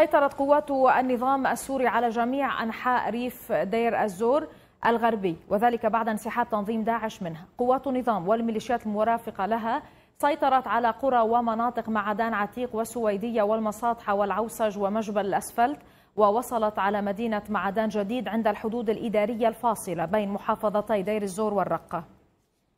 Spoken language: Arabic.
سيطرت قوات النظام السوري على جميع أنحاء ريف دير الزور الغربي وذلك بعد انسحاب تنظيم داعش منها قوات النظام والميليشيات المرافقة لها سيطرت على قرى ومناطق معدان عتيق والسويدية والمساطحة والعوسج ومجبل الأسفلت ووصلت على مدينة معدان جديد عند الحدود الإدارية الفاصلة بين محافظتي دير الزور والرقة